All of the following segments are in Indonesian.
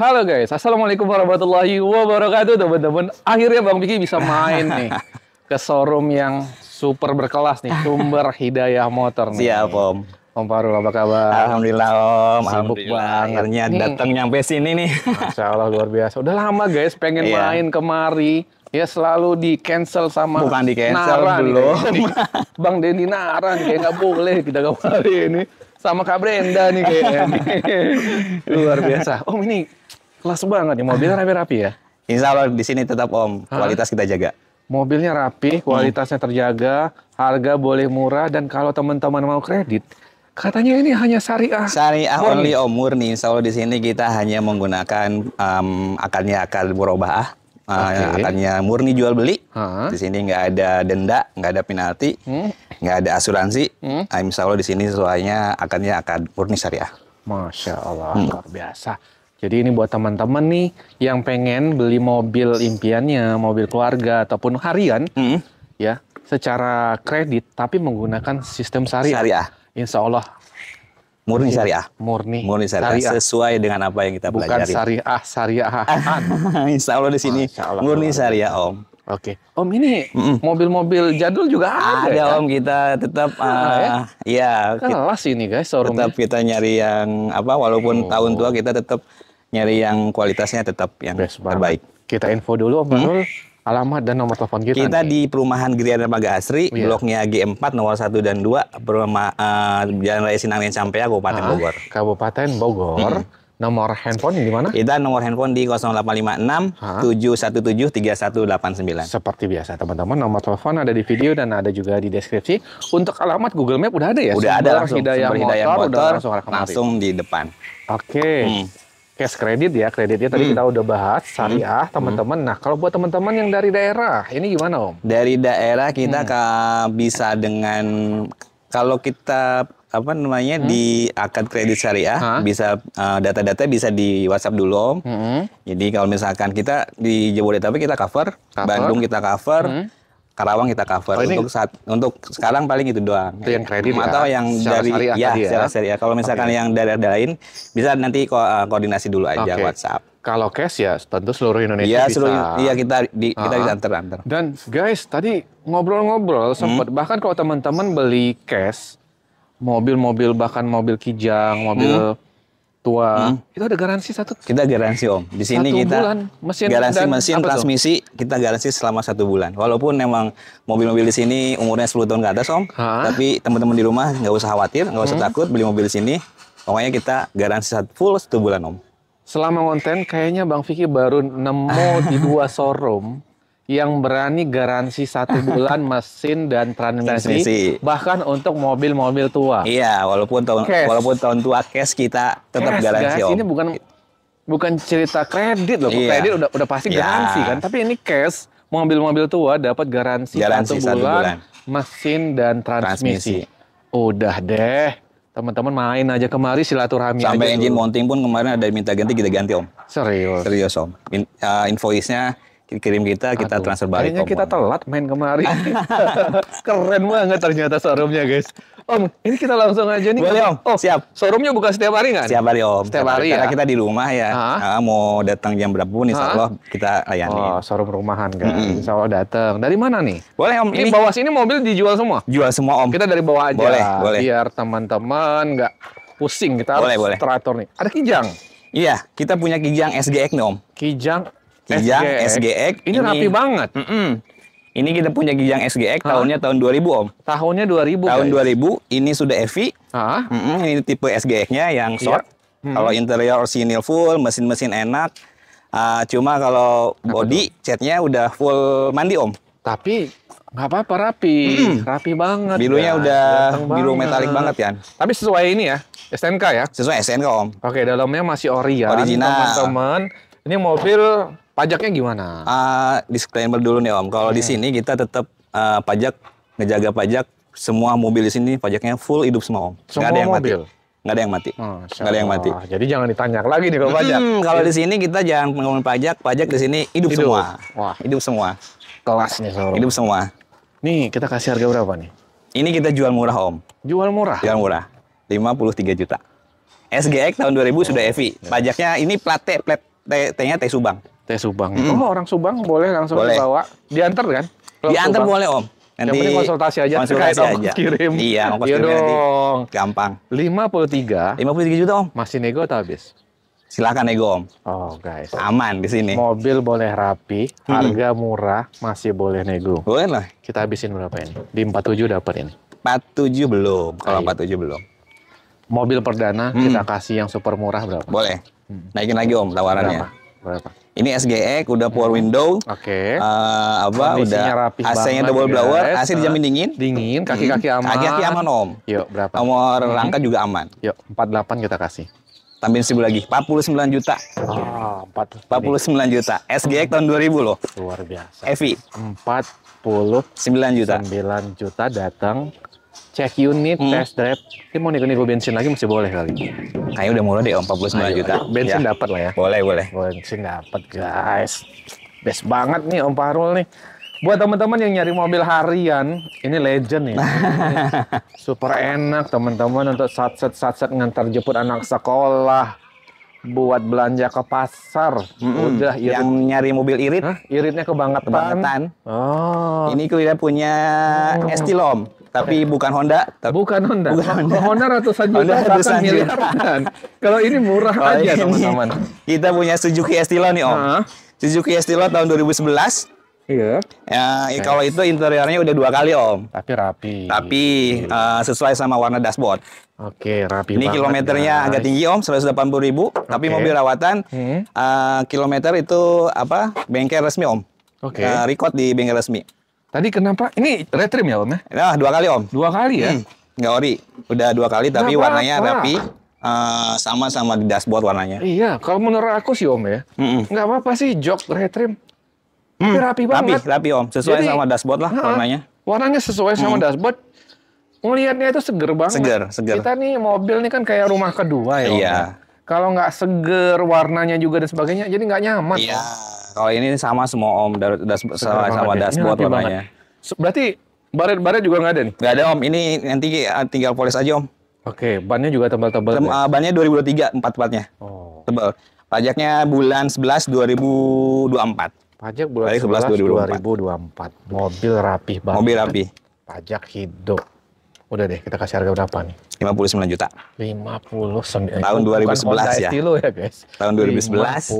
Halo guys, Assalamualaikum warahmatullahi wabarakatuh teman-teman. Akhirnya Bang piki bisa main nih ke showroom yang super berkelas nih, Sumber Hidayah Motor nih. Siap Om. Om Farul apa kabar? Alhamdulillah Om, sibuk banget. Akhirnya datang nyampe sini nih. Masya Allah luar biasa. Udah lama guys pengen yeah. main kemari. Ya selalu di cancel sama Bukan di cancel Nara belum. Nih, Bang Denny Naran kayak nggak boleh kita kemari ini sama Kak Brenda nih kayaknya. Luar biasa. Om ini Kelas banget ya, mobilnya rapi-rapi ya? Insya Allah di sini tetap om, kualitas kita jaga. Mobilnya rapi, hmm. kualitasnya terjaga, harga boleh murah, dan kalau teman-teman mau kredit, katanya ini hanya syariah. Syariah only om murni, insya Allah di sini kita hanya menggunakan um, akar akal murabaah. Eh, okay. Uh, murni jual beli. Di sini nggak ada denda, nggak ada penalti, hmm? nggak hmm? ada asuransi. Hmm? Ah, insya Allah di sini soalnya akarnya akan murni syariah. Masya Allah, hmm. luar biasa. Jadi ini buat teman-teman nih yang pengen beli mobil impiannya, mobil keluarga ataupun harian, hmm. ya secara kredit tapi menggunakan sistem syariah. syariah. Insya Allah murni iya, syariah. Murni. Murni syariah. syariah. Sesuai dengan apa yang kita Bukan pelajari. Bukan syariah, syariah. Insya Allah di sini Allah. murni syariah Om. Oke, Om ini mobil-mobil jadul juga ada. Ada ya? Om kita tetap uh, ya. ya kelas ini guys showroom. Tetap kita nyari yang apa walaupun oh. tahun tua kita tetap nyari yang kualitasnya tetap yang Best terbaik. Kita info dulu Om Hmm? Alamat dan nomor telepon kita. Kita nih. di Perumahan Girian Dermaga Asri, yeah. bloknya G4 nomor 1 dan 2, Peruma, uh, Jalan Raya Sinangen sampai. Kabupaten ah, Bogor. Kabupaten Bogor. Hmm. Nomor handphone di mana? Kita nomor handphone di 0856 ha? 717 3189. Seperti biasa teman-teman, nomor telepon ada di video dan ada juga di deskripsi. Untuk alamat Google Map udah ada ya? Udah Sumber ada langsung. Hidayah Sumber Hidayah motor, motor, motor udah langsung, langsung di depan. Oke. Okay. Hmm cash kredit ya kreditnya tadi hmm. kita udah bahas hmm. syariah hmm. teman-teman nah kalau buat teman-teman yang dari daerah ini gimana om dari daerah kita hmm. bisa dengan kalau kita apa namanya hmm? di akad kredit syariah Hah? bisa data eh, data-data bisa di WhatsApp dulu om. Hmm. Jadi kalau misalkan kita di Jabodetabek kita cover, cover. Bandung kita cover, hmm. Karawang kita cover oh, untuk saat untuk sekarang paling itu doang. Itu yang kredit ya. atau yang dari ya, ya secara ya Kalau misalkan okay. yang dari daerah lain bisa nanti ko eh, koordinasi dulu aja okay. WhatsApp. Kalau cash ya tentu seluruh Indonesia ya, bisa. Seluruh, iya kita di, kita ah. bisa antar-antar. Dan guys tadi ngobrol-ngobrol sempat hmm. bahkan kalau teman-teman beli cash mobil-mobil bahkan mobil kijang, mobil hmm tua. Hmm. Itu ada garansi satu. Kita garansi om. Di sini satu kita bulan. mesin garansi mesin transmisi itu? kita garansi selama satu bulan. Walaupun memang mobil-mobil di sini umurnya 10 tahun ke atas om, ha? tapi teman-teman di rumah nggak usah khawatir, nggak usah hmm. takut beli mobil di sini. Pokoknya kita garansi satu full satu bulan om. Selama konten kayaknya Bang Vicky baru nemu di dua showroom yang berani garansi satu bulan mesin dan transmisi, transmisi. bahkan untuk mobil-mobil tua. Iya, walaupun tahun cash. walaupun tahun tua cash kita tetap cash, garansi. Guys, Ini bukan bukan cerita kredit loh, iya. kredit udah udah pasti iya. garansi kan, tapi ini cash mobil-mobil tua dapat garansi, garansi satu, bulan, bulan mesin dan transmisi. transmisi. Udah deh teman-teman main aja kemari silaturahmi sampai aja engine mounting pun kemarin ada minta ganti kita ganti om serius serius om In, uh, invoice nya kirim kita, kita Aduh, transfer balik. Kayaknya kita telat main kemarin. Keren banget ternyata showroomnya guys. Om, ini kita langsung aja nih. Boleh om, oh, siap. Showroomnya buka setiap hari nggak? Setiap hari om. Setiap hari Karena ya? kita di rumah ya. ha? Ah, mau datang jam berapa pun insya Allah kita layani. Oh, showroom rumahan kan. Mm-hmm. Insya Allah datang. Dari mana nih? Boleh om. Ini, ini bawah sini mobil dijual semua? Jual semua om. Kita dari bawah aja. Boleh, boleh. Biar teman-teman nggak pusing. Kita boleh, harus boleh. teratur nih. Ada kijang? Iya, kita punya kijang SGX nih om. Kijang Gijang SGX. Ini, ini rapi banget. Mm -mm. Ini kita punya Gijang SGX Hah? tahunnya tahun 2000 Om. Tahunnya 2000. Tahun guys. 2000 ini sudah EVI. Mm -mm, ini tipe SGX-nya yang iya. short. Yep. -hmm. Kalau interior orsinil full, mesin-mesin enak. Uh, cuma kalau body catnya udah full mandi Om. Tapi nggak apa-apa rapi, mm. rapi banget. Birunya ya. udah Ganteng biru banget. metalik banget ya. Tapi sesuai ini ya, STNK ya. Sesuai STNK om. Oke, dalamnya masih ori ya, original teman-teman. Ini mobil pajaknya gimana? Uh, disclaimer dulu nih Om. Kalau hmm. di iya. sini kita tetap uh, ah, pajak ngejaga pajak semua mobil di sini pajaknya full hidup semua Om. Semua ada yang mobil. mati nggak ada yang mati, oh, ada yang mati. Jadi jangan ditanya lagi nih kalau pajak. Hmm, kalau di sini kita jangan ngomongin pajak, pajak di sini hidup, hidup. semua. Wah, hidup semua. Kelas nih seorang. Hidup semua. Nih kita kasih harga berapa nih? Ini kita jual murah om. Jual murah. Jual murah. 53 juta. SGX tahun 2000 oh, sudah EV. Iya. Pajaknya ini plate plat teh tehnya teh Subang. Teh Subang. Mm. Oh, orang Subang boleh langsung boleh. dibawa. Diantar kan? Diantar Subang. boleh, Om. Nanti Yang konsultasi aja konsultasi terkait aja. kirim. Iya, iya ongkos kirim dong. nanti. Gampang. 53. 53 juta, Om. Masih nego atau habis? Silakan nego, Om. Oh, guys. Aman di sini. Mobil boleh rapi, hmm. harga murah, masih boleh nego. Boleh lah. Kita habisin berapa ini? Di 47 dapat ini. 47 belum. Kalau 47 belum. Mobil perdana hmm. kita kasih yang super murah berapa? Boleh. Hmm. Naikin lagi Om tawarannya. Berapa? Berapa? Ini SGX e udah power window. Oke. Okay. Uh, eh, apa Kondisinya udah AC-nya double guys. blower, AC dijamin dingin. Dingin, kaki-kaki hmm. aman. Kaki-kaki aman Om. Yuk, berapa? Nomor hmm. rangka juga aman. Yuk, 48 kita kasih. Tambahin seribu lagi, 49 juta. Ah, 4 49 ini. juta. SGX e tahun 2000 loh. Luar biasa. EV. 49 juta. 9 juta datang cek unit, hmm. test drive. Ini mau nego-nego bensin lagi masih boleh kali. Kayaknya udah mulai deh, 49 Ayo, juta. Bensin ya. dapat lah ya. Boleh, boleh. Bensin dapat, guys. Best banget nih Om Parul nih. Buat teman-teman yang nyari mobil harian, ini legend ya. Super enak teman-teman untuk satset-satset ngantar jemput anak sekolah. Buat belanja ke pasar. Mm-hmm. Udah irit. Yang nyari mobil irit. Hah? Iritnya kebangetan. Kebangetan. Oh. Ini kita punya oh. Estilom tapi bukan Honda. Tapi bukan Honda. Bukan Honda. Honda ratusan juta, Honda ratusan miliaran. Kalau ini murah oh, aja teman-teman. Kita punya Suzuki Estilo nih Om. Uh-huh. Suzuki Estilo tahun 2011. Iya. Ya, ya kalau itu interiornya udah dua kali Om. Tapi rapi. Tapi uh, sesuai sama warna dashboard. Oke, rapi Ini banget, kilometernya guys. agak tinggi Om, 180 ribu. Okay. Tapi mobil rawatan, hmm. uh, kilometer itu apa? Bengkel resmi Om. Oke. Okay. Uh, eh, record di bengkel resmi. Tadi kenapa? Ini retrim ya Om ya? Nah, dua kali Om. Dua kali ya? Hmm, nggak ori. Udah dua kali tapi warnanya rapi. sama eh, sama sama di dashboard warnanya. Iya, kalau menurut aku sih Om ya, mm -mm. nggak apa-apa sih jok retrim. tapi hmm, rapi banget. Rapi, rapi Om. Sesuai Jadi, sama dashboard lah warnanya. warnanya. Warnanya sesuai sama mm. dashboard. Ngelihatnya itu seger banget. Seger, seger. Kita nih mobil nih kan kayak rumah kedua ya Om. Iya. Om. Ya kalau nggak seger warnanya juga dan sebagainya jadi nggak nyaman iya kalau ini sama semua om das das, sama, sama ya. dashboard warnanya berarti baret-baret juga nggak ada nih nggak ada om ini nanti eh, tinggal polis aja om Oke, bannya juga tebal-tebal. Tem ya? Eh, bannya tiga empat empatnya. Oh. Tebal. Pajaknya bulan sebelas dua ribu dua empat. Pajak bulan sebelas dua 11 dua empat. Mobil rapih banget. Mobil rapi. Pajak hidup. Udah deh, kita kasih harga berapa nih? 59 juta. 59. Eh, tahun 2011 ya. Lo ya, guys. Tahun 2011.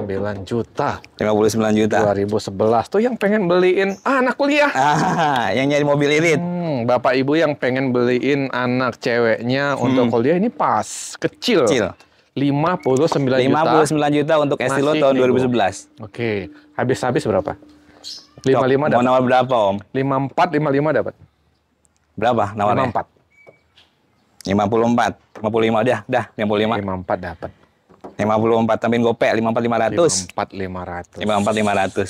59 juta. 59 juta. 2011 tuh yang pengen beliin ah, anak kuliah. Ah, yang nyari mobil irit. Hmm, Bapak Ibu yang pengen beliin anak ceweknya hmm. untuk kuliah ini pas, kecil. Kecil. 59 juta. 59 juta untuk Estilo tahun 2011. Oke. Okay. Habis-habis berapa? 55 dapat. Mau nawar berapa, Om? 54, 55 dapat. Berapa lima empat puluh empat lima puluh lima dah dah lima puluh 55. empat dapat. lima puluh 54 tambahin gopek 54 500. 54 empat lima ratus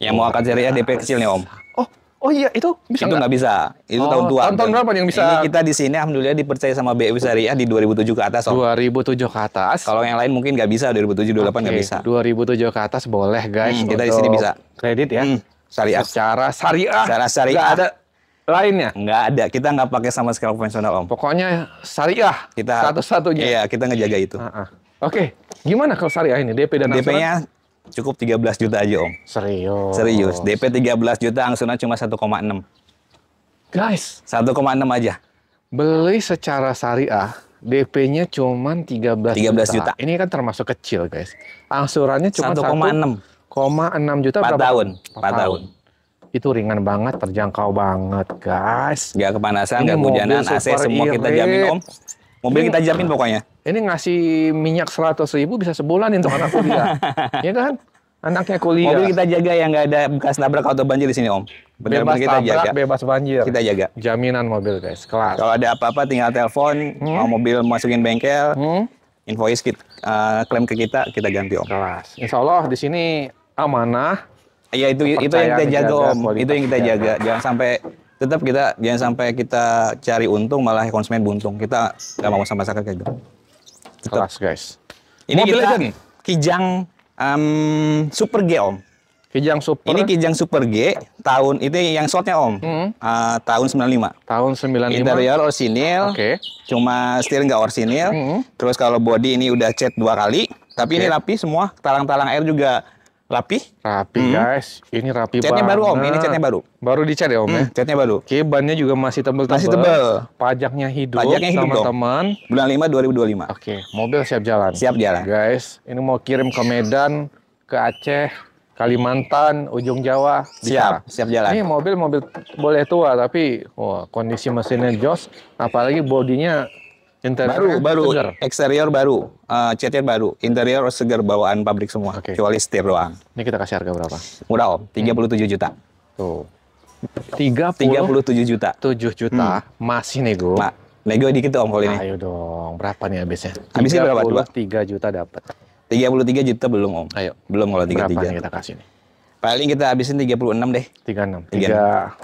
Yang mau akad seri DP kecil nih, Om. Oh, oh iya itu bisa Itu nggak bisa. Itu oh, tahun tua. Tahun, tahun berapa yang bisa? Ini kita di sini alhamdulillah dipercaya sama BU Syariah di 2007 ke atas, Om. 2007 ke atas. Kalau yang lain mungkin nggak bisa 2007 delapan nggak okay. bisa. 2007 ke atas boleh, guys. Hmm, kita di sini bisa. Kredit ya. Hmm. Syariah. Secara syariah. Secara syariah. Gak ada lainnya? Nggak ada. Kita nggak pakai sama sekali konvensional, Om. Pokoknya syariah. Kita satu-satunya. Iya, kita ngejaga itu. Uh -uh. Oke, okay. gimana kalau syariah ini DP dan DP-nya cukup 13 juta aja, Om. Serius. Serius. DP 13 juta, angsuran cuma 1,6. Guys, 1,6 aja. Beli secara syariah DP-nya cuma 13, 13 juta. juta. Ini kan termasuk kecil, guys. Angsurannya cuma 1,6. 1,6 juta 4 berapa? tahun. 4, 4 tahun. tahun itu ringan banget, terjangkau banget, guys. Gak kepanasan, ini gak hujanan, AC semua kita jamin, Om. Mobil kita jamin pokoknya. Ini ngasih minyak 100 ribu bisa sebulan untuk anak kuliah. Iya kan? Anaknya kuliah. Mobil kita jaga yang gak ada bekas nabrak atau banjir di sini, Om. -bener bebas kita tabrak, jaga. bebas banjir. Kita jaga. Jaminan mobil, guys. Kelas. Kalau ada apa-apa tinggal telepon, hmm? mau mobil masukin bengkel, hmm? invoice kita, eh, klaim ke kita, kita ganti, Om. Kelas. Insya Allah di sini amanah, Iya itu itu yang kita jaga om, itu yang kita jaga. Jangan sampai tetap kita jangan sampai kita cari untung malah konsumen buntung. Kita nggak mau sama sekali kayak gitu. Tetap. guys. Ini Mobil kita nih. Kijang um, Super G om. Kijang Super. Ini Kijang Super G tahun itu yang shotnya Om. Hmm. Uh, tahun 95. Tahun 95. Interior orsinil. Oke. Okay. Cuma steering nggak orsinil. Hmm. Terus kalau body ini udah cat dua kali, tapi okay. ini rapi semua, talang-talang air juga rapi? Rapi hmm. guys, ini rapi catnya banget. baru om, ini catnya baru. Baru dicat ya om hmm, ya? Catnya baru. Oke, bannya juga masih tebel-tebel. Masih tebel. Pajaknya hidup. Pajaknya hidup teman-teman. Bulan 5 2025. Oke, mobil siap jalan. Siap jalan. Guys, ini mau kirim ke Medan, ke Aceh, Kalimantan, ujung Jawa. Siap, siap jalan. Ini mobil-mobil boleh tua tapi wah, kondisi mesinnya jos, apalagi bodinya Interior baru, kan? baru. Seger. Eksterior baru. Uh, catnya baru. Interior seger bawaan pabrik semua. Okay. Kecuali setir doang. Ini kita kasih harga berapa? Murah om. 37 hmm. juta. Tuh. 30, 37 juta. 7 juta. Hmm. Masih nego. Pak, nego dikit om kalau ini. Ayo dong. Berapa nih habisnya? Habisnya berapa? 33 juta dapat. 33 juta belum om. Ayo. Belum kalau 33. Berapa nih kita kasih nih? Paling kita habisin 36 deh. 36. 3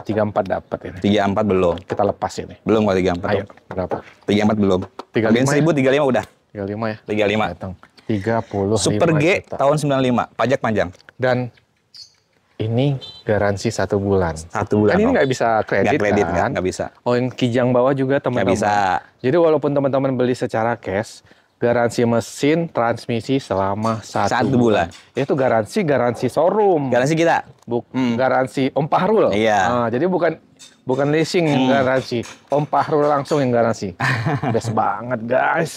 34 dapat ini. 34 belum. Kita lepas ini. Belum kalau 34. Ayo, berapa? 34 belum. 35. Mungkin 1000 ya? 35 udah. 35 ya. 35. Datang. 30 Super G juta. tahun 95, pajak panjang. Dan ini garansi satu bulan. Satu bulan. Kan ini nggak bisa kredit, gak kredit kan? Nggak kan? bisa. Oh, yang kijang bawah juga teman-teman. Nggak bisa. Jadi walaupun teman-teman beli secara cash, garansi mesin transmisi selama satu, satu bulan. bulan. Itu garansi garansi showroom. Garansi kita. Buk hmm. garansi Om Pahrul. Iya. Nah, jadi bukan bukan leasing yang hmm. garansi. Om Pahrul langsung yang garansi. Best banget, guys.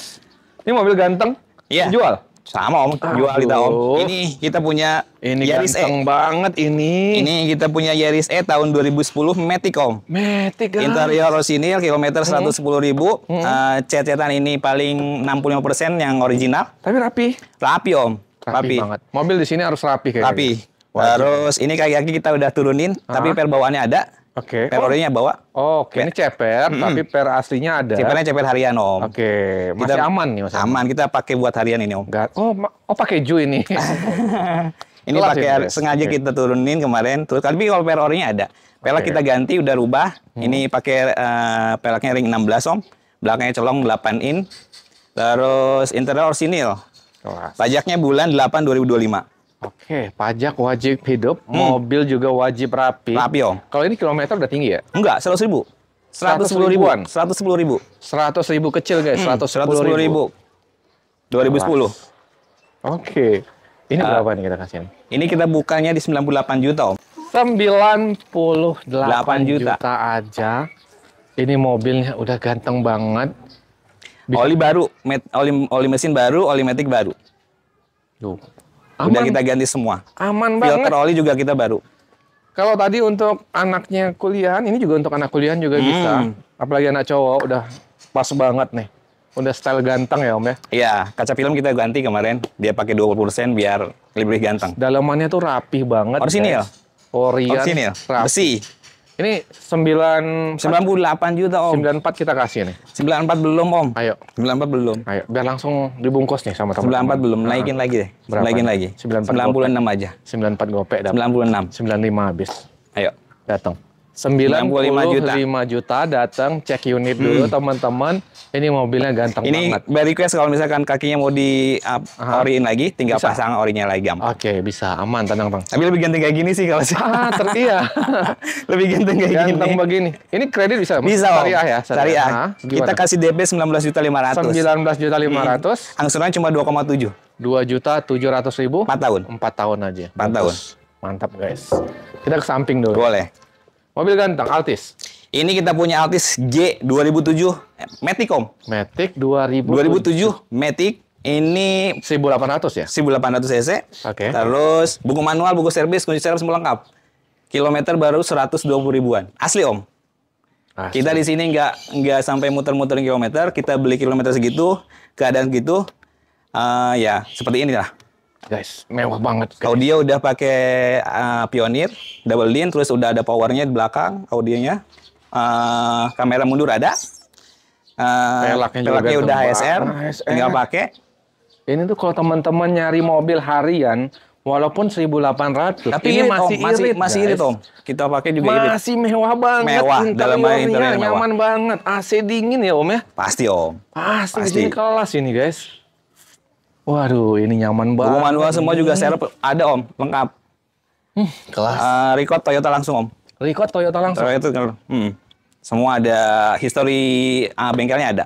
Ini mobil ganteng. Iya. Dijual. Sama Om, jual kita Om. Ini kita punya ini Yaris ganteng e. banget ini. Ini kita punya Yaris E tahun 2010 Matic Om. Matic guys Interior sini kilometer hmm. 110 ribu. Hmm. Uh, eh, Cet-cetan ini paling 65% yang original. Tapi rapi. Rapi Om. Rapi, rapi. banget. Mobil di sini harus rapi kayaknya. Rapi. Terus ini kayaknya kita udah turunin, Hah? tapi perbawaannya ada. Oke. Okay. Per ordernya bawa. Oh, oke. Okay. Ini ceper, hmm. tapi per aslinya ada. Cepernya ceper harian, Om. Oke. Okay. Masih kita, aman nih, Mas. Aman. Kita pakai buat harian ini, Om. Gak. Oh, oh pakai ju ini. ini Kelas pakai ya, sengaja okay. kita turunin kemarin. Terus tapi kalau per ordernya ada. Pelak okay. kita ganti udah rubah. Hmm. Ini pakai uh, eh, pelaknya ring 16, Om. Belakangnya colong 8 in. Terus interior orsinil. Kelas. Pajaknya bulan 8 2025. Oke, pajak wajib hidup, hmm. mobil juga wajib rapi. Rapi om. Kalau ini kilometer udah tinggi ya? Enggak, seratus ribu. Seratus sepuluh ribuan. Seratus sepuluh ribu. Seratus ribu kecil guys, hmm, seratus sepuluh ribu. Dua ribu sepuluh. Oke. Ini uh, berapa nih kita kasihin? Ini kita bukanya di 98 juta om. 98 juta. juta aja. Ini mobilnya udah ganteng banget. Bisa oli baru, oli oli mesin baru, oli metik baru. Duh, Aman. Udah kita ganti semua. Aman banget. Filter oli juga kita baru. Kalau tadi untuk anaknya kuliah ini juga untuk anak kuliah juga hmm. bisa. Apalagi anak cowok udah pas banget nih. Udah style ganteng ya Om ya? Iya, kaca film kita ganti kemarin. Dia pakai 20% biar lebih ganteng. Dalamannya tuh rapih banget. Orisinil. Orian. Orisinil. Rapi. Besi. Ini 9 98 juta, Om. 94 kita kasih nih. 94 belum, Om. Ayo. 94 belum. Ayo, biar langsung dibungkus nih sama teman-teman. 94 belum, nah, naikin nah. lagi deh. Berapa? Naikin nih? lagi. 94 96 gope. aja. 94 gopek dapat. 96. 95 habis. Ayo, datang. 95 juta. lima juta datang cek unit hmm. dulu teman-teman. Ini mobilnya ganteng ini banget. Ini request kalau misalkan kakinya mau di uh, oriin lagi, tinggal bisa. pasang orinya lagi gampang. Oke, okay, bisa. Aman, tenang, Bang. Tapi lebih ganteng kayak gini sih kalau sih. Ah, ter iya. lebih ganteng kayak ganteng gini. Ganteng begini. Ini kredit bisa? Bisa, Syariah ya? Syariah. Nah, Kita kasih DP belas juta lima ratus. sembilan belas juta 500. Hmm. Angsurannya cuma dua koma tujuh. dua juta tujuh ratus ribu? empat tahun. empat tahun aja. empat tahun. Mantap, guys. Kita ke samping dulu. Boleh. Mobil ganteng, Altis. Ini kita punya Altis G 2007 Matic Om. Matic 2000 2007 Matic ini 1800 ya? 1800 cc. Oke. Okay. Terus buku manual, buku servis, kunci servis semua lengkap. Kilometer baru 120 ribuan. Asli Om. Asli. Kita di sini nggak nggak sampai muter muter kilometer, kita beli kilometer segitu, keadaan gitu. Uh, ya, seperti inilah guys mewah banget guys. audio udah pakai uh, pionir double din terus udah ada powernya di belakang audionya uh, kamera mundur ada ah, pelaknya, uh, udah HSR, HSR tinggal pakai ini tuh kalau teman-teman nyari mobil harian walaupun 1800 tapi ini masih masih, irit masih, irit Om kita pakai juga masih irit masih mewah banget mewah dalam interiornya nyaman mewah. banget AC dingin ya Om ya pasti Om pasti, pasti. ini kelas ini guys Waduh, ini nyaman banget. Buku manual semua juga saya ada om, lengkap. Hmm, kelas. Uh, record Toyota langsung om. Record Toyota langsung. Toyota, hmm. Semua ada history uh, bengkelnya ada.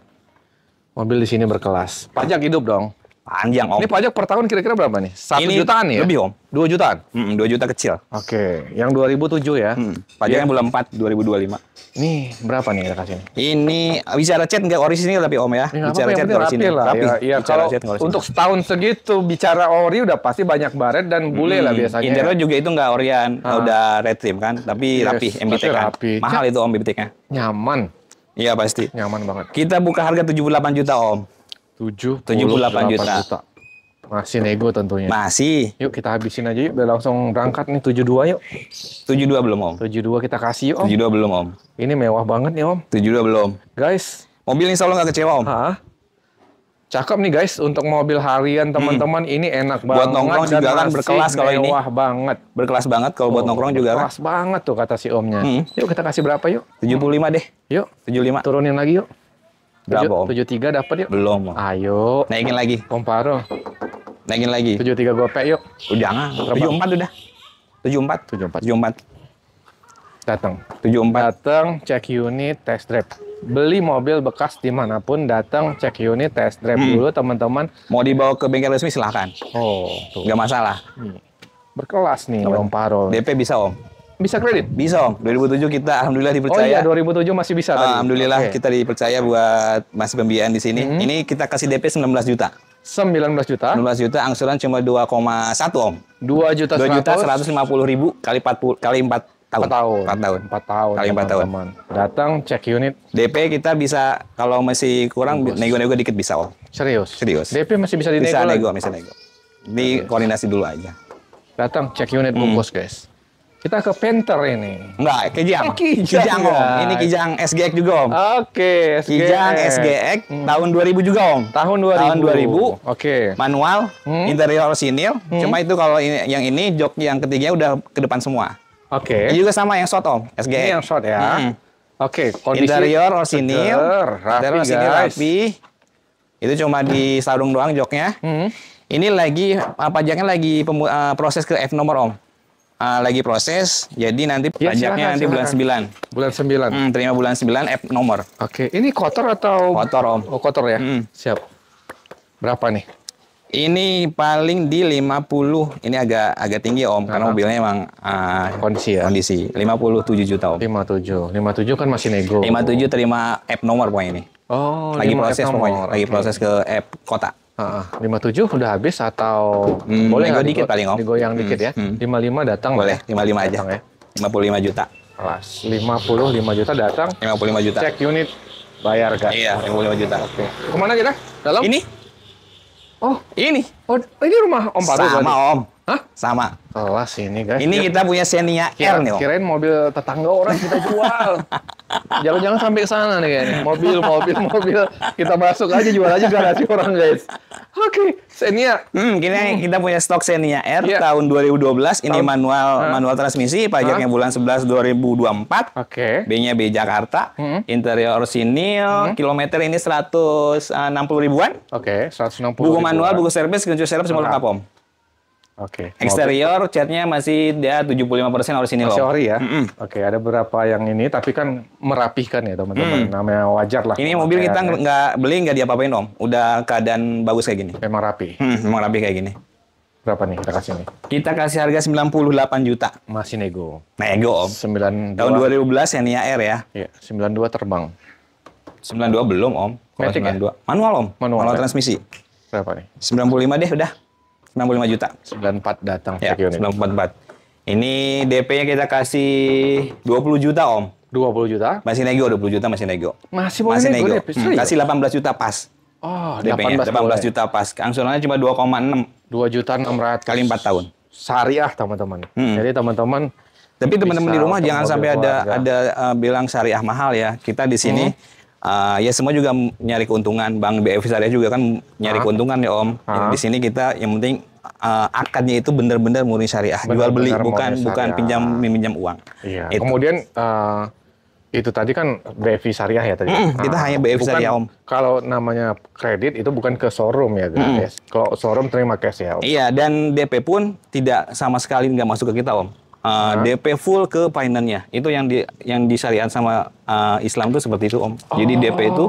Mobil di sini berkelas. Pajak hidup dong. Panjang om. Ini pajak per tahun kira-kira berapa nih? Satu jutaan ya? Lebih om. Dua jutaan? Mm, dua juta kecil. Oke. Okay. Yang 2007 ya? Hmm. Pajaknya yeah. bulan 4, 2025. Ini berapa nih kita kasih ini? Ini bicara chat nggak ori sini tapi om ya? Ini bicara chat nggak ori sini. Ya, ya, bicara chat Untuk setahun segitu bicara ori udah pasti banyak baret dan bule hmm. lah biasanya. ya. juga itu nggak orian, ah. udah red trim kan? Tapi yes, rapi kan? Rapi. Mahal itu om mbt nya Nyaman. Iya pasti. Nyaman banget. Kita buka harga 78 juta om tujuh tujuh puluh delapan juta. Masih nego tentunya. Masih. Yuk kita habisin aja yuk, udah langsung berangkat nih tujuh dua yuk. tujuh dua belum Om. dua kita kasih yuk tujuh dua belum Om. Ini mewah banget nih Om. tujuh dua belum. Guys. Mobil insya Allah gak kecewa Om. Hah? Cakep nih guys, untuk mobil harian hmm. teman-teman hmm. ini enak banget. Buat nongkrong juga kan berkelas kalau ini. Mewah banget. Berkelas banget kalau oh, buat nongkrong juga kan. Berkelas banget tuh kata si omnya. Hmm. Yuk kita kasih berapa yuk? 75 deh. Yuk. 75. Turunin lagi yuk. Berapa om? 73 dapat yuk. Belum om. Ayo. Naikin lagi. Komparo. Naikin lagi. 73 pek yuk. udah jangan. 74 udah. 74. 74. 74. Datang. 74. Datang, cek unit, test drive. Beli mobil bekas dimanapun, datang cek unit, test drive hmm. dulu teman-teman. Mau dibawa ke bengkel resmi silahkan. Oh. Tuh. Gak masalah. Hmm. Berkelas nih komparo DP bisa Om? bisa kredit? Bisa, Om. 2007 kita alhamdulillah dipercaya. Oh iya, 2007 masih bisa tadi. Ah, alhamdulillah okay. kita dipercaya buat masih pembiayaan di sini. Hmm. Ini kita kasih DP 19 juta. 19 juta. 19 juta angsuran cuma 2,1 Om. 2 juta 2 juta 150 ribu kali 40 kali 4 tahun. 4 tahun. 4 tahun. 4 tahun. Kali 4 tahun. Teman. Datang cek unit. DP kita bisa kalau masih kurang nego-nego dikit bisa, Om. Serius. Serius. DP masih bisa dinego. Bisa nego, bisa nego. Ini koordinasi dulu aja. Datang cek unit hmm. guys. Kita ke Panther ini. Enggak, Kijang. Oh, Kijang. Kijang, Om. Ya. Ini Kijang SGX juga, Om. Oke, okay, SGX. Kijang SGX hmm. tahun 2000 juga, Om. Tahun 2000. Tahun 2000. Oke. Okay. Manual, hmm. interior sinil. Hmm. Cuma itu kalau ini, yang ini jok yang ketiganya udah ke depan semua. Oke. Okay. Ini juga sama yang short, Om. SGX. Ini yang short ya. Hmm. Oke, okay, kondisi interior orsinil, sinil, interior sinil, rapi. Itu cuma di sarung doang joknya. Hmm. Ini lagi apa pajaknya lagi pemu, uh, proses ke F nomor, Om uh, lagi proses. Jadi nanti ya, pajaknya silakan, nanti silakan. bulan 9. Bulan 9. Hmm, terima bulan 9 app nomor. Oke, ini kotor atau Kotor, Om. Oh, kotor ya. Hmm. Siap. Berapa nih? Ini paling di 50. Ini agak agak tinggi, Om, nah, karena mobilnya emang uh, kondisi ya. Kondisi 57 juta, Om. 57. 57 kan masih nego. 57 terima app nomor pokoknya ini. Oh, lagi proses pokoknya. Lagi okay. proses ke app kota lima tujuh udah habis atau hmm, boleh nggak dikit paling om digoyang dikit ya hmm, hmm. lima lima datang boleh ya, lima lima aja ya. lima puluh lima juta kelas lima juta datang lima puluh lima juta cek unit bayar kan iya lima puluh lima juta oke okay. kemana kita dalam ini oh ini Oh, ini rumah Om Baru? Sama kan? Om. Hah? Sama. Kelas ini guys. Ini kita punya Xenia Kira, R nih Om. Kirain mobil tetangga orang kita jual. Jangan-jangan sampai ke sana nih kayaknya. Mobil, mobil, mobil. Kita masuk aja, jual aja garasi orang guys. Oke, okay. Xenia. Hmm, kita, hmm. kita punya stok Xenia R yeah. tahun 2012. Ini tahun. manual huh? manual transmisi, pajaknya huh? bulan 11 2024. Oke. Okay. B-nya B Jakarta. Hmm. Interior sinil, hmm. kilometer ini 160 eh, ribuan. Oke, okay, 160 Buku manual, buku servis 77 sama lengkap Om. Oke. Okay. Eksterior catnya masih dia tujuh ya 75% orisinil. Masih ori ya. Mm -mm. Oke, okay, ada berapa yang ini tapi kan merapihkan ya teman-teman. Mm. Namanya wajar lah. Ini mobil kita nggak beli nggak diapa-apain Om. Udah keadaan bagus kayak gini. Emang rapi. Hmm, memang rapi kayak gini. Berapa nih kita kasih nih? Kita kasih harga 98 juta. Masih nego. Nego Om. 92. Tahun dua ribu belas ya Nia Air ya. Iya, dua terbang. Sembilan dua belum Om. Kalau 92. Ya? Manual Om. Manual, Manual ya? transmisi. Berapa nih? 95 deh udah. 95 juta. 94 datang ya, unit. 94. Ini DP-nya kita kasih 20 juta, Om. 20 juta? Masih nego 20 juta masih nego. Masih boleh masih nego. nego. Hmm. Kasih 18 juta pas. Oh, dp 18, 18 juta pas. Angsurannya cuma 2,6. 2 juta 600 kali 4 tahun. Syariah, teman-teman. Hmm. Jadi teman-teman tapi teman-teman di rumah jangan sampai keluarga. ada ada uh, eh, bilang syariah mahal ya. Kita di sini hmm uh, ya semua juga nyari keuntungan. bang BFI Syariah juga kan nyari ah. keuntungan ya Om. Ah. Di sini kita yang penting uh, akadnya itu benar-benar murni syariah, bener -bener jual beli bukan syariah. bukan pinjam meminjam uang. Iya. Itu. Kemudian uh, itu tadi kan BFI syariah ya tadi. Mm, kita nah, hanya BFI syariah om. Kalau namanya kredit itu bukan ke showroom ya, mm. Kalau showroom terima cash ya om. Iya dan DP pun tidak sama sekali nggak masuk ke kita om uh, ah, DP full ke finance-nya. Itu yang di yang disyariat sama uh, Islam tuh seperti itu, Om. Oh, Jadi DP itu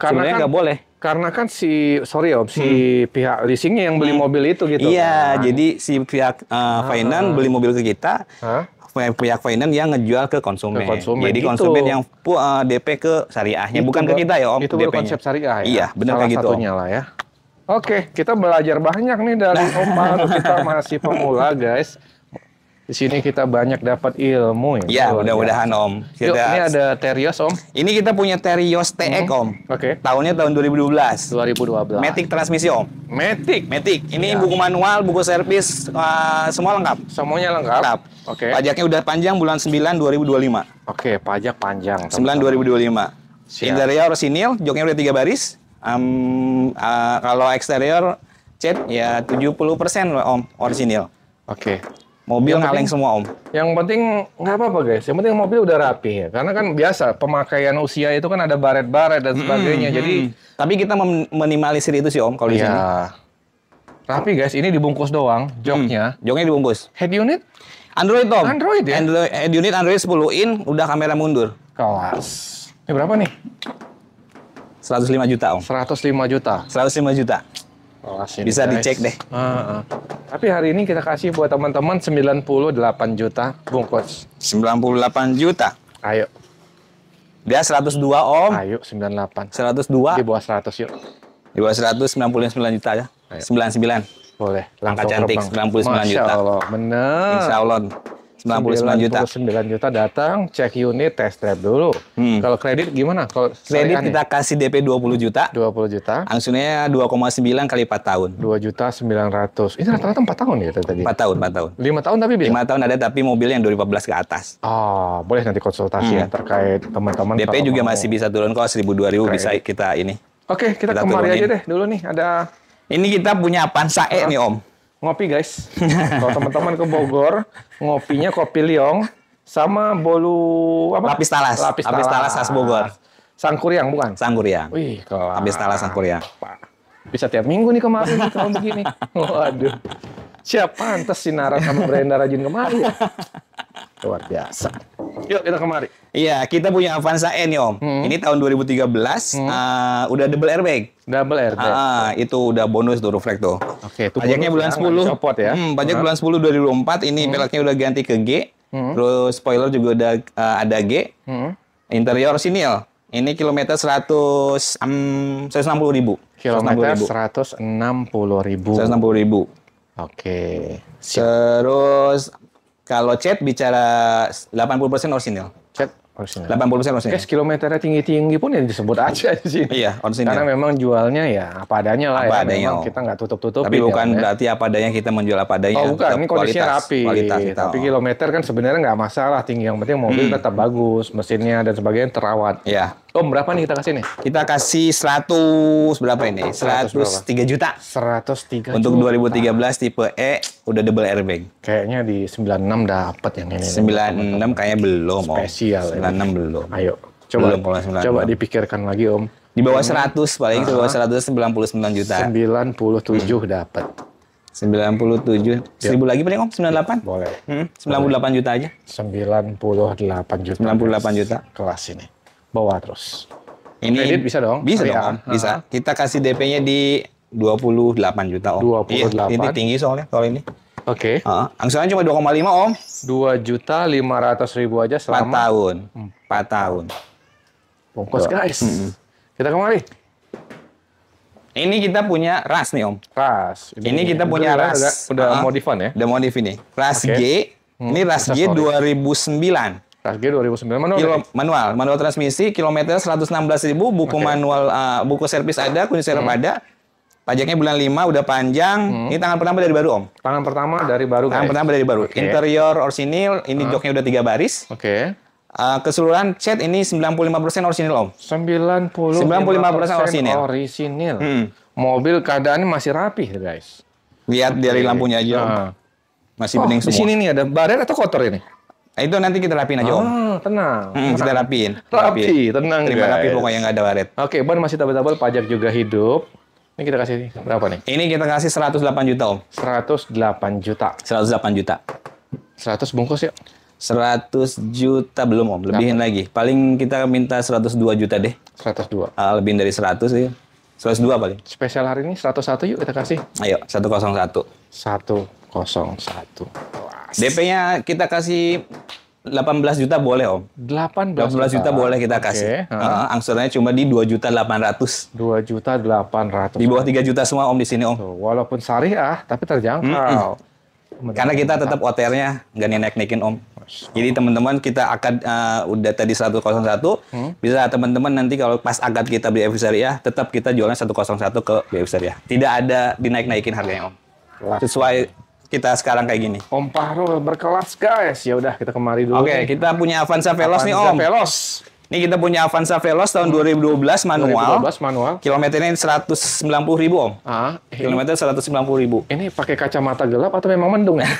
sebenarnya kan nggak kan, boleh. Karena kan si sorry Om, si hmm. pihak leasingnya yang beli hmm. mobil itu gitu. Iya, nah. jadi si pihak uh, finance beli mobil ke kita. Huh? pihak finance yang ngejual ke konsumen. Ke konsumen Jadi gitu. konsumen yang uh, DP ke syariahnya, itu bukan ke kita ya Om. Itu konsep syariah ya. Iya, benar Salah kayak gitu. Satunya om. lah ya. Oke, kita belajar banyak nih dari nah. Om Kita masih pemula, guys. Di sini kita banyak dapat ilmu ya. Ya, mudah-mudahan Om. Kita... Yuk, ini ada Terios Om. Ini kita punya Terios TX hmm. Om. Oke. Okay. Tahunnya tahun 2012. 2012. Metik transmisi Om. Metik, metik. Ini ya. buku manual, buku servis, uh, semua lengkap. Semuanya lengkap. Lengkap. Oke. Okay. Pajaknya udah panjang bulan 9 2025. Oke, okay, pajak panjang. Teman -teman. 9 2025. Siap. Interior sinil, joknya udah tiga baris. Um, uh, kalau eksterior cat ya 70% Om orisinil. Oke. Okay. Mobil yang penting, semua om. Yang penting nggak apa-apa guys. Yang penting mobil udah rapi. Ya. Karena kan biasa pemakaian usia itu kan ada baret-baret dan hmm, sebagainya. Mm -hmm. Jadi tapi kita minimalisir itu sih om kalau di iya. sini. Rapi guys. Ini dibungkus doang. Hmm. Joknya. Hmm. Joknya dibungkus. Head unit? Android om. Android ya. Android, head unit Android 10 in. Udah kamera mundur. Kelas. Ini berapa nih? 105 juta om. 105 juta. 105 juta. Oh, Bisa guys. dicek deh. Uh, uh. Tapi hari ini kita kasih buat teman-teman 98 juta bungkus. 98 juta? Ayo. Dia 102 om. Ayo 98. 102. Di bawah 100 yuk. Di bawah 199 juta ya. Ayo. 99. Boleh. Langkah cantik terbang. 99 Masya juta. Allah. Bener. Insya Allah. 99 juta. 99 juta datang, cek unit, test drive dulu. Hmm. Kalau kredit gimana? Kalau kredit kita nih? Ya? kasih DP 20 juta. 20 juta. Angsurnya 2,9 kali 4 tahun. 2 juta 900. Ini rata-rata 4 tahun ya tadi? 4 tahun, 4 tahun. 5 tahun tapi bisa? 5 tahun ada tapi mobil yang 2015 ke atas. Oh, boleh nanti konsultasi ya hmm. ya terkait teman-teman. DP juga mau. masih bisa turun kalau 1000 2000 kredit. bisa kita ini. Oke, kita, kita kemari turunin. aja deh dulu nih ada ini kita punya Pansae E nih Om ngopi guys. Kalau teman-teman ke Bogor, ngopinya kopi Liong sama bolu apa? Lapis talas. Lapis, Lapis talas khas Bogor. Sangkuriang bukan? Sangkuriang. Wih, kalau Lapis talas Sangkuriang. Bisa tiap minggu nih kemarin nih, kalau begini. Waduh. Siapa pantas sinaran sama Brenda rajin kemari ya? Luar biasa. Yuk kita kemari. Iya, kita punya Avanza N, nih Om. Hmm. Ini tahun 2013, hmm. uh, udah double airbag. Double airbag. Ah, ah, itu udah bonus tuh reflect tuh. Oke, okay, pajaknya bulan ya, 10. Copot ya. Hmm, pajak bulan 10 2004 ini hmm. peleknya udah ganti ke G. Hmm. Terus spoiler juga udah uh, ada G. Hmm. Interior sinil. Ini kilometer 100 um, 160 ribu. Kilometer 160 ribu. 160 ribu. Oke. Okay. Terus kalau chat bicara 80% orisinil. Chat orisinil. 80% orisinil. Kes kilometernya tinggi-tinggi pun yang disebut aja di sini. Iya, orisinil. Karena memang jualnya ya apa adanya lah ya. apa ya. Adanya. Memang kita nggak tutup-tutup. Tapi ya, bukan ya. berarti apa adanya kita menjual apa adanya. Oh, bukan. Ini kondisinya kualitas, rapi. Kualitas kita. Tapi kilometer kan sebenarnya nggak masalah tinggi. Yang penting mobil hmm. tetap bagus, mesinnya dan sebagainya terawat. Iya. Om, berapa nih kita kasih nih? Kita kasih 100 berapa ini? 103 juta. 103 Untuk 2013 juta. tipe E udah double airbag. Kayaknya di 96 dapat yang ini. 96 kayaknya belum, Om. Spesial. 96 ini. belum. Ayo, coba belum, coba dipikirkan lagi, Om. Di bawah 100 paling di bawah 199 juta. 97 hmm. dapat. 97 1000 lagi paling om 98 boleh hmm, 98 boleh. juta aja 98 juta 98 juta kelas ini bawa terus. Ini kredit bisa dong? Bisa iya. dong, Om. Bisa. Uh -huh. Kita kasih DP-nya di 28 juta, Om. 28. Iya, ini tinggi soalnya kalau ini. Oke. Okay. Uh, -huh. angsuran cuma 2,5, Om. 2 juta 500 ribu aja selama 4 tahun. 4 hmm. tahun. Bongkos, guys. Mm -hmm. Kita kemari. Ini kita punya ras nih, Om. Ras. Ini, ini kita ini. punya ras. Udah, udah uh, -huh. modifan ya? Udah modif ini. Ras okay. G. Hmm, ini ras G 2009. sorry. Nah, Rasge 2009 manual. Kilo, manual, manual transmisi, kilometer 116.000, buku okay. manual uh, buku servis ada, kunci servis hmm. ada. Pajaknya bulan 5 udah panjang. Hmm. Ini tangan pertama dari baru, Om. Tangan pertama dari baru, Tangan guys. pertama dari baru. Okay. Interior orsinil, ini hmm. joknya udah tiga baris. Oke. Okay. Uh, eh, keseluruhan cat ini 95% orsinil, Om. 95% orsinil. Orisinil. Hmm. Mobil keadaannya masih rapi, guys. Lihat okay. dari lampunya aja, Nah. Masih oh, bening semua. Di sini nih ada baret atau kotor ini? Nah, itu nanti kita lapin aja, ah, Om. tenang. Hmm, tenang. kita lapin. Rapi, rapi. tenang Terima guys. rapi pokoknya nggak ada waret. Oke, okay, ban masih tabel-tabel, pajak juga hidup. Ini kita kasih berapa nih? Ini kita kasih 108 juta, Om. 108 juta. 108 juta. 100 bungkus ya? 100 juta belum om, lebihin Gak. lagi. Paling kita minta 102 juta deh. 102. Uh, ah, lebihin dari 100 Ya. 102 paling. Spesial hari ini 101 yuk kita kasih. Ayo, 101. 101. DP-nya kita kasih 18 juta boleh om. 18, 18 juta, juta boleh kita okay. kasih. Heeh, uh angsurannya cuma di 2 juta 800. 2 juta 800. Di bawah 3 juta semua om di sini om. Tuh, walaupun syariah tapi terjangkau. Mm Karena kita tetap OTR-nya nggak naik-naikin om. Jadi teman-teman kita akad uh, udah tadi 101 hmm? bisa teman-teman nanti kalau pas akad kita beli FU Syariah tetap kita jualnya 101 ke BF Syariah. Tidak ada dinaik-naikin harganya Om. Sesuai kita sekarang kayak gini. Om Fahrul berkelas guys. Ya udah kita kemari dulu. Oke, okay, kita punya Avanza Veloz Avanza nih Om. Veloz. Ini kita punya Avanza Veloz tahun 2012 hmm. manual. 2012 manual. Kilometernya 190 ribu om. Ah, eh, kilometer 190 ribu. Ini pakai kacamata gelap atau memang mendung ya?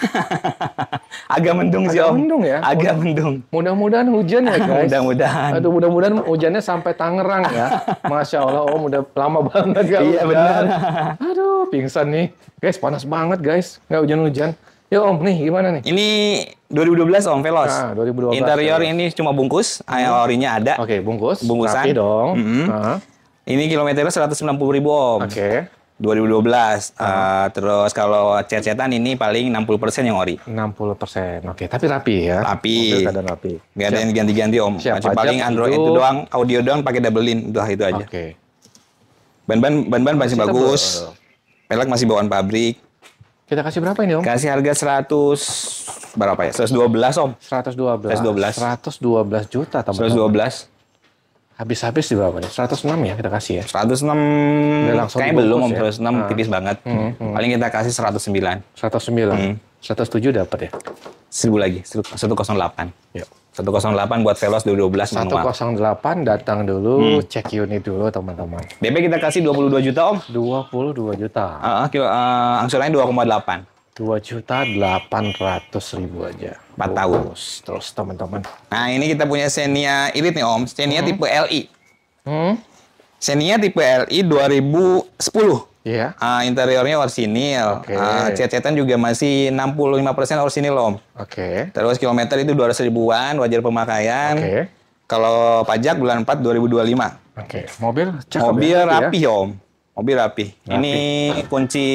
Agak mendung sih om. Agak mendung ya. Agak mendung. Mudah-mudahan hujan ya guys. mudah-mudahan. Aduh mudah-mudahan hujannya sampai Tangerang ya. Masya Allah om udah lama banget gak Iya benar. Aduh pingsan nih. Guys panas banget guys. Nggak hujan-hujan. Ya Om, nih gimana nih? Ini 2012 Om Velos. Nah, 2012. Interior ini cuma bungkus, hmm. orinya ada. Oke, okay, bungkus. Bungkusan. Rapi dong. Mm -hmm. uh ah. -huh. Ini kilometernya 190 ribu Om. Oke. Okay. 2012. Uh, uh, terus kalau cet-cetan ini paling 60% yang ori. 60%. Oke, okay. tapi rapi ya. Rapi. rapi. Gak ada yang ganti-ganti Om. Siap, paling Android itu... doang, audio doang pakai double in. udah itu aja. Oke. Okay. Ban-ban ban-ban masih bagus. Velg masih bawaan pabrik. Kita kasih berapa ini, Om? Kasih harga 100 berapa ya? 112, Om. 112. 112. 112 juta, teman-teman. 112. Habis-habis di berapa nih? 106 ya kita kasih ya? 106, kayaknya belum, Om. Ya? 106 nah. tipis banget. Hmm, hmm, hmm. Paling kita kasih 109. 109. Hmm. 107 dapat ya? 1000 lagi, 108. Yuk. Ya. 108 buat Veloz 212 manual. 108 datang dulu, hmm. cek unit dulu teman-teman. DP kita kasih 22 juta om. 22 juta. Uh, uh, angsurannya 2,8. 2 juta 800 ribu aja. 4 terus, tahun. Terus teman-teman. Nah ini kita punya Xenia irit nih om. Xenia hmm. tipe LI. Hmm? Xenia tipe LI 2010. Iya. Yeah. Uh, interiornya orsinil. Ya. Okay. Uh, Cet-cetan juga masih 65% orsinil om. Oke. Okay. Terus kilometer itu 200 ribuan wajar pemakaian. Oke. Okay. Kalau pajak bulan 4 2025. Oke. Okay. Mobil Cek Mobil ya, rapi ya. om. Mobil rapi. rapi. Ini kunci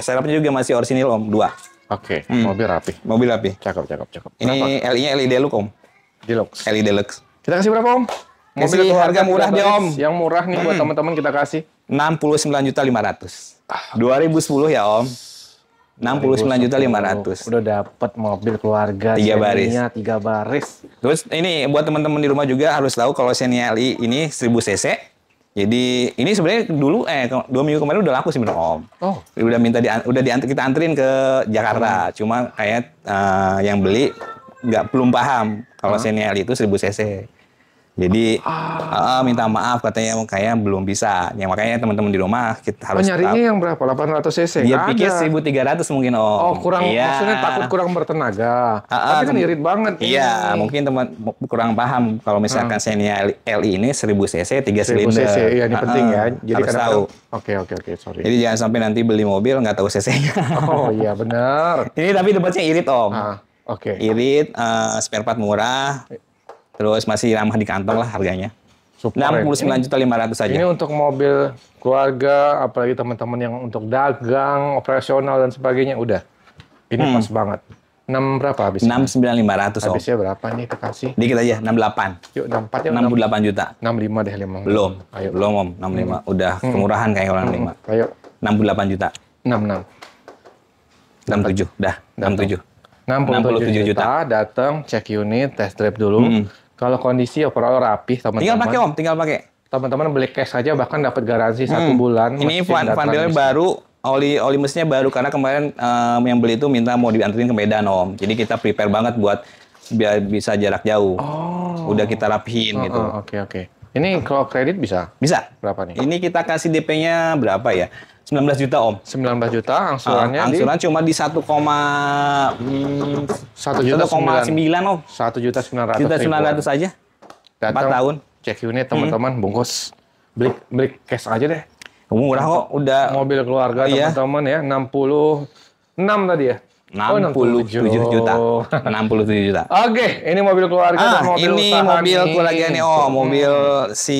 serapnya juga masih orsinil om dua. Oke. Okay. Hmm. Mobil rapi. Mobil rapi. Cakep cakep cakep. Ini LI-nya LI Deluxe om. Deluxe. LI Deluxe. Kita kasih berapa om? Mobil harga murah deh om. Yang murah nih hmm. buat teman-teman kita kasih juta ah. ribu 2010 ya, Om. 69 juta 500. Udah dapat mobil keluarga. Tiga baris. Tiga baris. Terus ini buat teman-teman di rumah juga harus tahu kalau Li ini 1000 cc. Jadi ini sebenarnya dulu eh dua minggu kemarin udah laku sebenarnya Om. Oh. Udah minta di, udah diantar kita anterin ke Jakarta. Oh. Cuma kayak uh, yang beli nggak belum paham kalau Xenia hmm. Li itu 1000 cc. Jadi ah. uh, minta maaf katanya kayak belum bisa. Yang makanya teman-teman di rumah kita harus oh, nyarinya tetap, yang berapa? 800 cc. Dia pikir pikir ada. 1300 mungkin oh. Oh, kurang iya. maksudnya takut kurang bertenaga. Uh, uh, Tapi kan irit banget. Iya, ini. mungkin teman kurang paham kalau misalkan uh. Hmm. Xenia LI ini 1000 cc 3 silinder. 1000 cc iya ini uh, penting ya. Jadi harus tahu. Oke, oke, oke, sorry. Jadi jangan sampai nanti beli mobil nggak tahu cc-nya. Oh iya benar. ini tapi tempatnya irit om. Uh, oke. Okay. Irit, uh, spare part murah, Terus masih ramah di kantong lah harganya. Super. 69 juta 500 saja. Ini untuk mobil keluarga, apalagi teman-teman yang untuk dagang, operasional dan sebagainya udah. Ini hmm. pas banget. 6 berapa habis? 69500 Habisnya berapa nih kekasih? Dikit aja, 68. Yuk 64 ya. 68 juta. 65 deh 5. Belum. Ayo. Belum Om, 65. Hmm. Udah hmm. kemurahan kayak orang hmm. Ayo. 68 juta. 66. 67, dah. 67. 67 juta. juta. Datang cek unit, test drive dulu. Hmm kalau kondisi overall rapih teman-teman. Tinggal pakai Om, tinggal pakai. Teman-teman beli cash aja bahkan dapat garansi hmm. satu bulan. Ini fan fan baru, oli oli mesinnya baru karena kemarin um, yang beli itu minta mau dianterin ke Medan Om. Jadi kita prepare banget buat biar bisa jarak jauh. Oh. Udah kita rapihin oh, gitu. Oke oh, oke. Okay, okay. Ini kalau kredit bisa? Bisa. Berapa nih? Ini kita kasih DP-nya berapa ya? 19 juta om. 19 juta angsurannya. Uh, angsuran di... cuma di 1, hmm, 1 juta 9, om. 1 juta 900 juta 900 aja. Datang, 4 tahun. Cek unit teman-teman hmm. bungkus. Beli beli cash aja deh. Murah kok udah. Mobil keluarga iya. teman-teman iya. ya 66 tadi ya. 67 juta. 67 juta. Oke, okay, ini mobil keluarga ah, mobil ini mobil ini. keluarga nih. Oh, hmm. mobil hmm. si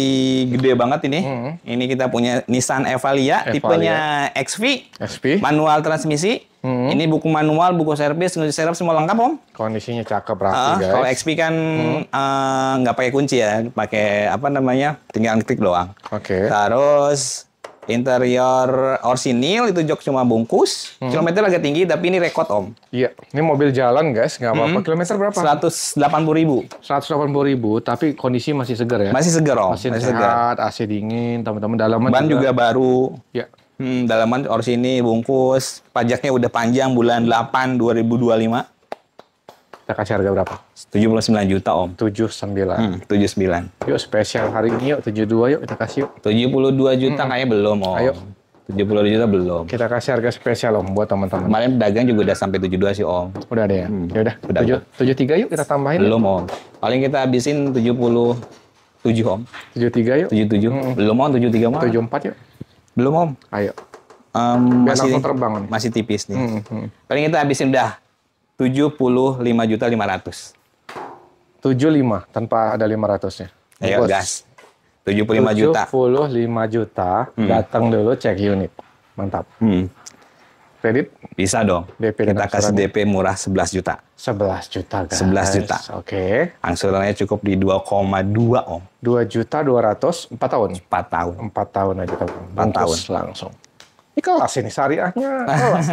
gede banget ini. Hmm. Ini kita punya Nissan Evalia, Evalia. tipenya XV. XV. Manual transmisi. Hmm. Ini buku manual, buku servis, ngisi servis semua lengkap, Om. Kondisinya cakep rapi, uh, guys. Kalau XP kan hmm. Eh, nggak hmm. uh, pakai kunci ya, pakai apa namanya? Tinggal ketik doang. Oke. Okay. Terus interior orsinil itu jok cuma bungkus. Hmm. Kilometer agak tinggi tapi ini rekod om. Iya, ini mobil jalan guys, nggak apa-apa. Hmm. Kilometer berapa? puluh ribu. delapan puluh ribu, tapi kondisi masih segar ya? Masih segar om. Masih, masih segar. AC dingin, teman-teman dalaman. Ban juga, juga baru. Iya. Hmm, dalaman orsinil bungkus, pajaknya udah panjang bulan delapan dua ribu 8 lima. Kita kasih harga berapa? 79 juta Om. 79. Hmm, 79. Yuk spesial hari ini yuk 72 yuk kita kasih yuk. 72 juta hmm. kayaknya belum Om. Ayo. 72 juta belum. Kita kasih harga spesial Om buat teman-teman. Kemarin pedagang juga udah sampai 72 sih Om. Udah ada ya? Hmm. Yaudah. udah. 7, 73 yuk kita tambahin. Ya. Belum Om. Paling kita habisin 77 Om. 73 yuk. 77. Hmm. Belum Om 73 mah. 74 yuk. Belum Om. Ayo. Um, masih terbang nih. Masih tipis nih. Hmm, hmm. Paling kita habisin dah 75 juta 500. 75 tanpa ada 500-nya. Ayo Bos. gas. 75 juta. 75 juta hmm. datang dulu cek unit. Mantap. Hmm. Kredit? Bisa dong. DP Kita kasih DP murah 11 juta. 11 juta guys. 11 juta. Oke. Okay. Angsurannya cukup di 2,2 Om. 2 juta 200 4 tahun. 4 tahun. 4 tahun aja 4 tahun langsung. Ini kelas ini syariahnya kelas.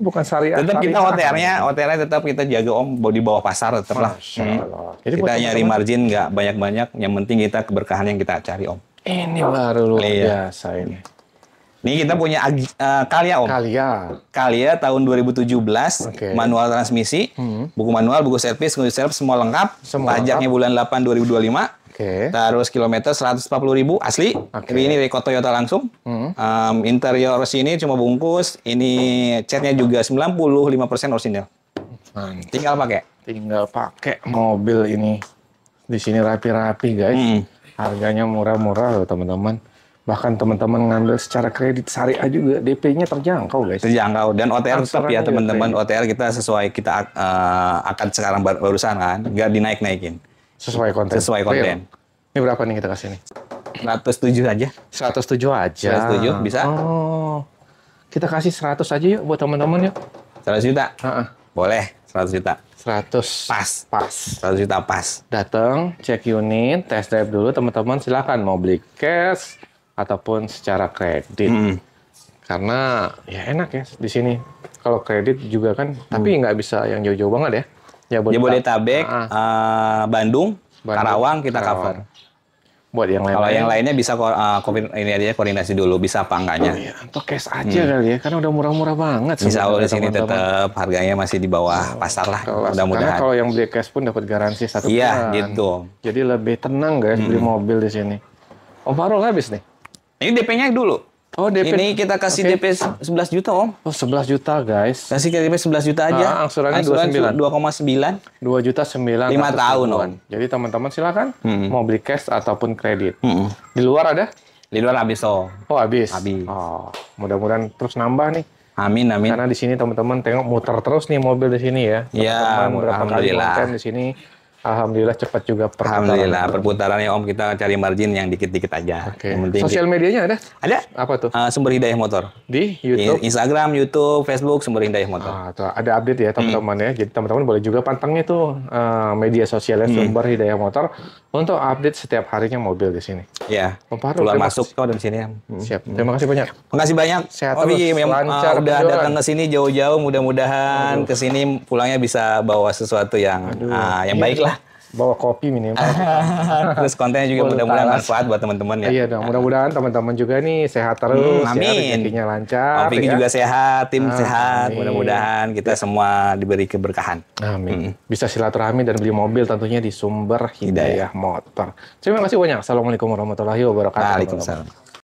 bukan syariah. Tetap kita OTR-nya, OTR-nya tetap kita jaga om di bawah pasar tetap lah. Hmm. kita nyari teman. margin nggak banyak-banyak, yang penting kita keberkahan yang kita cari om. Ini baru luar iya. biasa ini. Ini kita punya uh, Kalia om. Kalia. Kalia tahun 2017, okay. manual transmisi, hmm. buku manual, buku servis, buku servis semua lengkap. Semua Pajaknya lengkap. bulan 8 2025 Okay. Terus kilometer 140 ribu asli. Okay. ini Rico Toyota langsung. Hmm. Um, interior sini cuma bungkus. Ini catnya juga 95% orisinil. Mantap. Tinggal pakai. Tinggal pakai mobil ini. Di sini rapi-rapi guys. Hmm. Harganya murah-murah loh teman-teman. Bahkan teman-teman ngambil secara kredit syariah juga DP-nya terjangkau guys. Terjangkau dan OTR tetap ya teman-teman. OTR kita sesuai kita uh, akan sekarang barusan kan, nggak dinaik-naikin. Sesuai konten. Sesuai konten. Real. Ini berapa nih kita kasih nih? 107 aja. 107 aja. 107 bisa? Oh. Kita kasih 100 aja yuk buat teman-teman yuk. 100 juta. Uh -uh. Boleh, 100 juta. 100 pas pas 100 juta pas datang cek unit test drive dulu teman-teman silakan mau beli cash ataupun secara kredit Hmm. karena ya enak ya di sini kalau kredit juga kan hmm. tapi nggak bisa yang jauh-jauh banget ya Jabodetabek, boleh ah, ah. uh, Bandung, Bandung, Karawang kita Karawang. cover. Buat yang lain. Kalau yang lainnya bisa uh, ini aja koordinasi dulu bisa apa enggaknya. Oh, iya. cash aja hmm. kali ya karena udah murah-murah banget Insya Allah di sini tetap harganya masih di bawah oh, pasar lah. Mudah-mudahan. Karena kalau yang beli cash pun dapat garansi satu Iya, gitu. Jadi lebih tenang guys hmm. beli mobil di sini. Om Farul habis nih. Ini DP-nya dulu. Oh, DP. Ini kita kasih okay. DP 11 juta, Om. Oh, 11 juta, guys. Kasih DP 11 juta aja. Nah, angsurannya Angsuran 29. 2,9. 2 juta 9. 5 tahun, Om. Jadi teman-teman silakan hmm. mau beli cash ataupun kredit. Hmm. Di luar ada? Di luar habis, Om. Oh, habis. Habis. Oh, mudah-mudahan terus nambah nih. Amin, amin. Karena di sini teman-teman tengok muter terus nih mobil di sini ya. Iya, alhamdulillah. Kali di sini Alhamdulillah cepat juga perputaran. Alhamdulillah perputarannya Om kita cari margin yang dikit-dikit aja. Oke. Okay. Sosial medianya ada? Ada. Apa tuh? Uh, sumber Hidayah Motor. Di YouTube, Instagram, YouTube, Facebook Sumber Hidayah Motor. Ah, tuh ada update ya teman-teman ya. hmm. ya. Jadi teman-teman boleh juga pantengnya tuh uh, media sosialnya hmm. Sumber hmm. Hidayah Motor untuk update setiap harinya mobil di sini. Ya, Om keluar masuk tuh dari sini ya. Hmm. Siap. Terima kasih banyak. Terima kasih banyak. Sehat oh, terus. Yang, lancar. Uh, udah datang ke sini jauh-jauh mudah-mudahan ke sini pulangnya bisa bawa sesuatu yang uh, yang iya, baik iya. lah bawa kopi minimal. Terus kontennya juga mudah-mudahan manfaat buat teman-teman ya. Iya dong, mudah-mudahan teman-teman juga nih sehat terus, hmm, ya, amin. Sehat, lancar. Amin. ya. juga sehat, tim ah, amin. sehat. Mudah-mudahan kita ya. semua diberi keberkahan. Amin. Hmm. Bisa silaturahmi dan beli mobil tentunya di sumber Hidayah Motor. Terima kasih banyak. Assalamualaikum warahmatullahi wabarakatuh. Waalaikumsalam.